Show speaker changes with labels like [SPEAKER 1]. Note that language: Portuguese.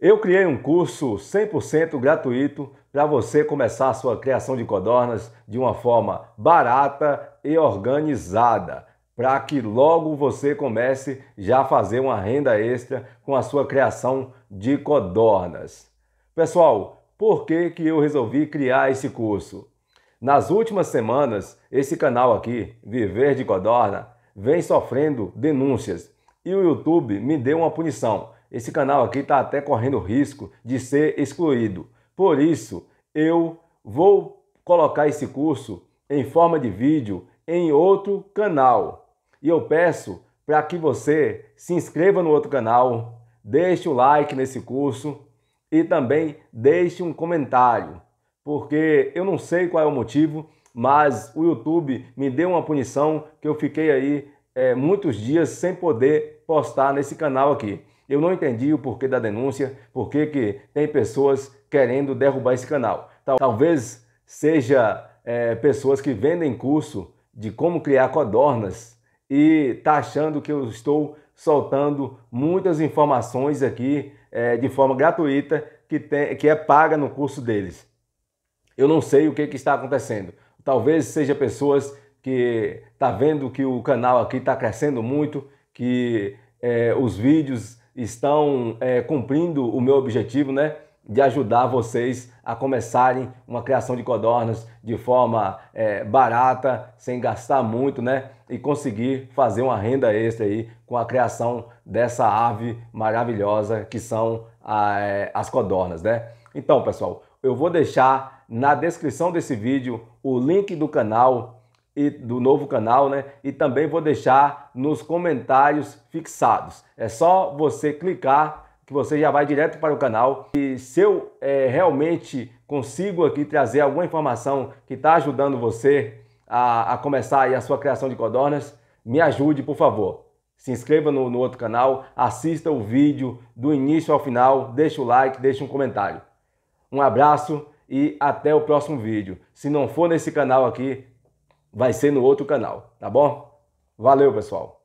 [SPEAKER 1] Eu criei um curso 100% gratuito para você começar a sua criação de codornas de uma forma barata e organizada, para que logo você comece já a fazer uma renda extra com a sua criação de codornas. Pessoal, por que, que eu resolvi criar esse curso? Nas últimas semanas, esse canal aqui, Viver de Codorna, vem sofrendo denúncias e o YouTube me deu uma punição esse canal aqui está até correndo risco de ser excluído. Por isso, eu vou colocar esse curso em forma de vídeo em outro canal. E eu peço para que você se inscreva no outro canal, deixe o like nesse curso e também deixe um comentário, porque eu não sei qual é o motivo, mas o YouTube me deu uma punição que eu fiquei aí é, muitos dias sem poder postar nesse canal aqui. Eu não entendi o porquê da denúncia, porque que tem pessoas querendo derrubar esse canal. Talvez seja é, pessoas que vendem curso de como criar codornas e tá achando que eu estou soltando muitas informações aqui é, de forma gratuita que, tem, que é paga no curso deles. Eu não sei o que, que está acontecendo. Talvez seja pessoas que tá vendo que o canal aqui está crescendo muito, que é, os vídeos estão é, cumprindo o meu objetivo, né? De ajudar vocês a começarem uma criação de codornas de forma é, barata, sem gastar muito, né? E conseguir fazer uma renda extra aí com a criação dessa ave maravilhosa que são a, é, as codornas, né? Então, pessoal, eu vou deixar na descrição desse vídeo o link do canal e do novo canal, né? E também vou deixar nos comentários fixados. É só você clicar que você já vai direto para o canal. E se eu é, realmente consigo aqui trazer alguma informação que está ajudando você a, a começar a sua criação de codornas, me ajude, por favor. Se inscreva no, no outro canal, assista o vídeo do início ao final, deixa o like, deixa um comentário. Um abraço e até o próximo vídeo. Se não for nesse canal aqui, vai ser no outro canal, tá bom? Valeu, pessoal!